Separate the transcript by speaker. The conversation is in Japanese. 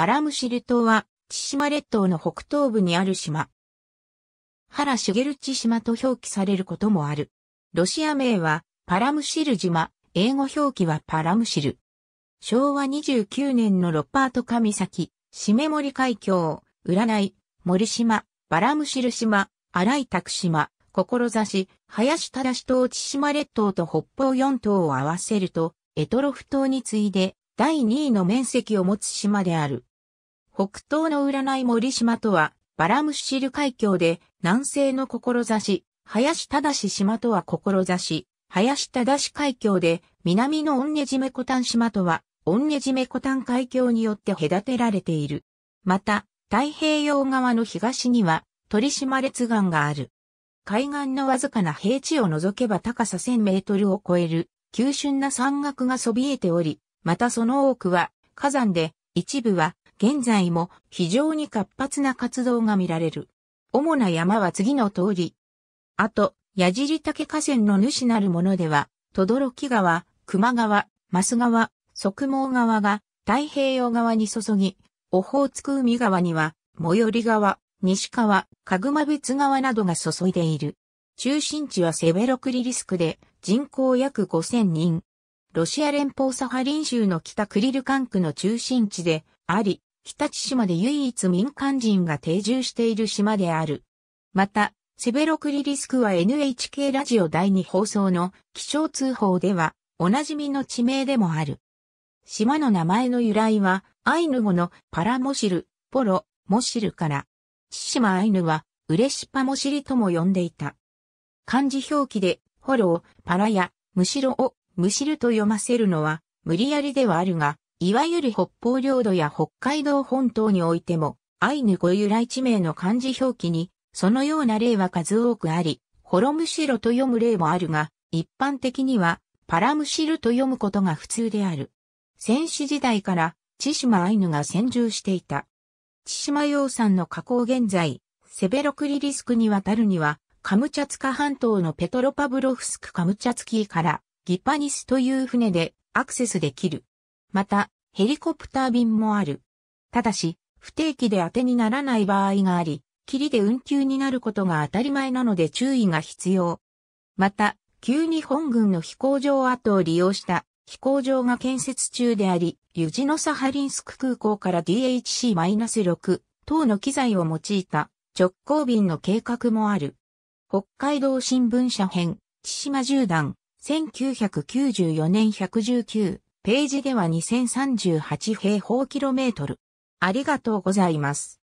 Speaker 1: バラムシル島は、千島列島の北東部にある島。原茂千島と表記されることもある。ロシア名は、パラムシル島、英語表記はパラムシル。昭和29年のロッパート上崎、締め森海峡、占い、森島、バラムシル島、荒井拓島、志、林忠島千島列島と北方四島を合わせると、エトロフ島に次いで、第2位の面積を持つ島である。北東の占い森島とは、バラムシル海峡で、南西の志、林正島とは志、林正海峡で、南のジ根島タ丹島とは、ジ根島タ丹海峡によって隔てられている。また、太平洋側の東には、鳥島列岸がある。海岸のわずかな平地を除けば高さ1000メートルを超える、急峻な山岳がそびえており、またその多くは、火山で、一部は現在も非常に活発な活動が見られる。主な山は次の通り。あと、矢尻竹河川の主なるものでは、轟川、熊川、増川、側毛川が太平洋側に注ぎ、オホーツク海川には、最寄り川、西川、かぐま別川などが注いでいる。中心地はセベロクリリスクで人口約5000人。ロシア連邦サハリン州の北クリル管区の中心地であり、日立島で唯一民間人が定住している島である。また、セベロクリリスクは NHK ラジオ第2放送の気象通報では、おなじみの地名でもある。島の名前の由来は、アイヌ語のパラモシル、ポロ、モシルから、千島アイヌは、ウレシパモシリとも呼んでいた。漢字表記で、ホロを、パラや、むしろを、むしると読ませるのは、無理やりではあるが、いわゆる北方領土や北海道本島においても、アイヌ語由来地名の漢字表記に、そのような例は数多くあり、ホロムシロと読む例もあるが、一般的には、パラムシルと読むことが普通である。先史時代から、千島アイヌが先住していた。千島洋産の河口現在、セベロクリリスクに渡るには、カムチャツカ半島のペトロパブロフスクカムチャツキーからギパニスという船でアクセスできる。また、ヘリコプター便もある。ただし、不定期で当てにならない場合があり、霧で運休になることが当たり前なので注意が必要。また、旧日本軍の飛行場跡を利用した飛行場が建設中であり、ユジノサハリンスク空港から DHC-6 等の機材を用いた直行便の計画もある。北海道新聞社編、千島縦断、1994年119。ページでは2038平方キロメートル。ありがとうございます。